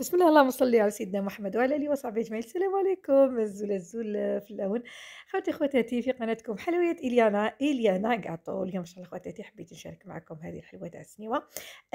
بسم الله اللهم صل على سيدنا محمد وعلى اله وصحبه اجمعين السلام عليكم الزول الزول في الاون خواتي خواتاتي في قناتكم حلويات اليانا اليانا كاطو اليوم ان شاء الله خواتاتي حبيت نشارك معكم هذه الحلوه تاع السنيوه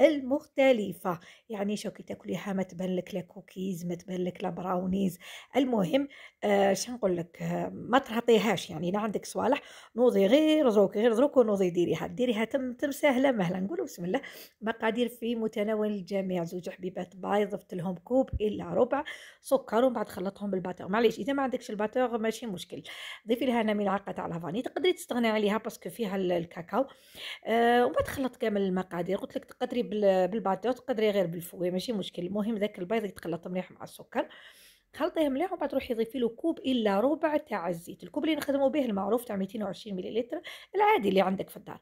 المختلفه يعني شو كي تاكليها ما تبان لك لا كوكيز ما تبان لك لا براونيز المهم آه نقول لك آه، ما تعطيهاش يعني لا عندك صوالح نوضي غير زروك غير زروك ونوضي ديريها ديريها تم تم سهله مهلا نقولوا بسم الله مقادير في متناول الجميع زوج حبيبات بايض ضفت لهم لهم كوب الا ربع سكر ومن بعد خلطهم بالباتور معليش اذا ما عندكش الباتور ماشي مشكل ضيفي لها انا ملعقه تاع الفاني تقدري تستغني عليها باسكو فيها الكاكاو آه ومن بعد خلط كامل المقادير قلت لك تقدري بالباتور تقدري غير بالفوي ماشي مشكل المهم ذاك البيض يتخلط مليح مع السكر خلطيه مليح ومن بعد روحي ضيفي له كوب الا ربع تاع الزيت الكوب اللي نخدموا به المعروف تاع 220 ملل العادي اللي عندك في الدار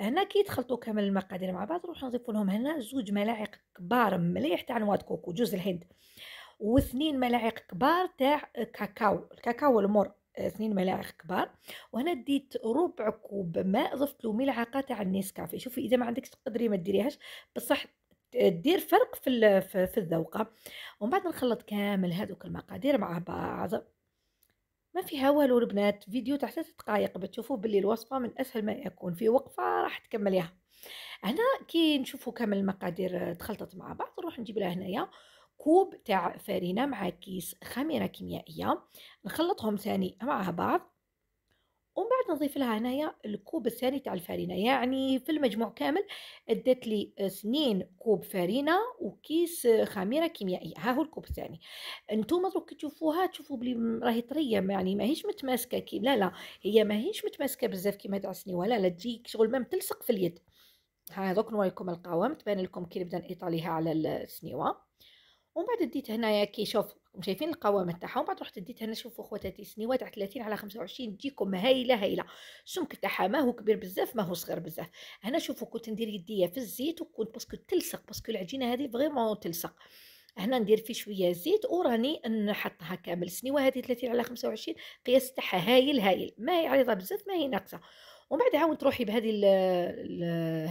هنا كيتخلطوا كامل المقادير مع بعض نروح نضيف لهم هنا زوج ملاعق كبار مليح تاع نواة كوكو جوز الهند واثنين ملاعق كبار تاع كاكاو الكاكاو المر آه، اثنين ملاعق كبار وهنا ديت ربع كوب ماء ضفت له ملعقه تاع النسكافيه شوفي اذا ما عندكش تقدري ما ديريهاش بصح دير فرق في في الذوقه ومن بعد نخلط كامل هذوك المقادير مع بعض ما فيها والو البنات فيديو تاع ثلاث دقائق بتشوفوا باللي الوصفه من اسهل ما يكون في وقفه راح تكمليها هنا كي نشوفوا كامل المقادير تخلطت مع بعض نروح نجيب لها هنايا كوب تاع فارينه مع كيس خميره كيميائيه نخلطهم ثاني مع بعض بعد نضيف لها هنايا الكوب الثاني تاع الفارينة يعني في المجموع كامل ادت لي سنين كوب فارينة وكيس خميرة كيميائية ها هو الكوب الثاني انتم دروك تشوفوها تشوفوا بلي راهي طرية يعني ماهيش متماسكة كي لا لا هي ماهيش متماسكة بزاف كيما تاع السنيوة لا لا تجيك شغل ما تلصق في اليد ها دوك نوريكم القوام تبان لكم كي نبدا نإيطاليها على السنيوة ومن بعد ديت هنايا كي شوف شايفين القوامه تاعهم بعد رحت ديتها هنا شوفوا خواتاتي سنيوات تاع 30 على 25 تجيكم هايله هايله السمك تاعها ما هو كبير بزاف ما هو صغير بزاف هنا شوفوا كنت ندير يديا في الزيت وكنت باسكو تلصق باسكو العجينه هذه فريمون تلصق هنا ندير فيه شويه زيت وراني نحطها كامل سنيوه هذه 30 على 25 قياس تاعها هايل هايل ما هي عريضه بزاف ما هي ناقصه ومن بعد عاود تروحي بهذه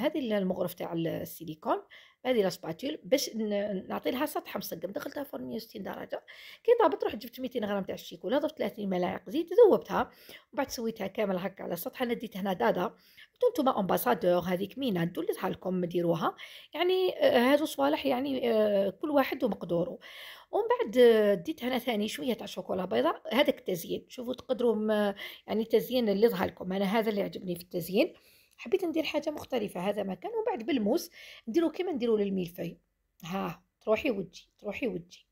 هذه المغرف تاع السيليكون هذه سباتول باش نعطي لها سطح مسقم دخلتها في 160 درجه كي طابت رحت جبت 200 غرام تاع الشيكولا ضفت 30 ملاعق زيت ذوبتها ومن بعد سويتها كامل هكا على السطح انا ديت هنا دادا انتو نتوما امباسادور هذيك مينا دولتها لكم ديروها يعني هادو آه، صوالح يعني آه، كل واحد ومقدوره ومن بعد آه، ديت هنا ثاني شويه تاع شوكولا بيضاء هذاك التزيين شوفوا تقدروا يعني تزيين اللي ظهر لكم انا هذا اللي عجبني في التزيين حبيت ندير حاجه مختلفه هذا ما كان ومن بعد بالموس نديرو كيما نديرو للميلفي ها تروحي وتجي تروحي وتجي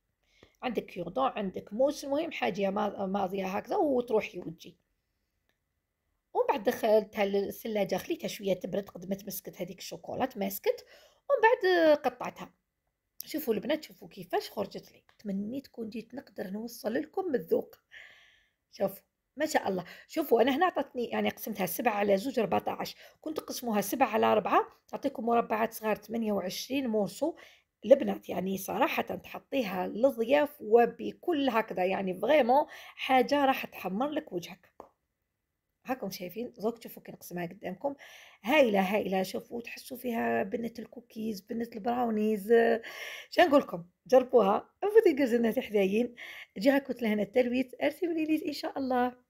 عندك كيوردون عندك موس المهم حاجه ماضيه هكذا وتروحي وتجي ومن بعد دخلتها للثلاجه خليتها شويه تبرد قد ما تمسكت هذيك الشوكولات ماسكت ومن بعد قطعتها شوفوا البنات شوفوا كيفاش خرجت لي تمنيت كون جيت نقدر نوصل لكم الذوق شوفوا ما شاء الله شوفوا انا هنا عطتني يعني قسمتها سبعة على زوج 14 كنت تقسموها سبعة على 4 تعطيكم مربعات صغار 28 مورسو البنات يعني صراحة تحطيها للضياف وبكل هكذا يعني فريمون حاجة راح تحمر لك وجهك هاكم شايفين زوك شوفوا كي نقسمها قدامكم هايله هايله شوفوا تحسوا فيها بنه الكوكيز بنه البراونيز شنقول لكم جربوها انفوتي قزلنا حدايين جاها كتله هنا التلويت ارسموا لي ان شاء الله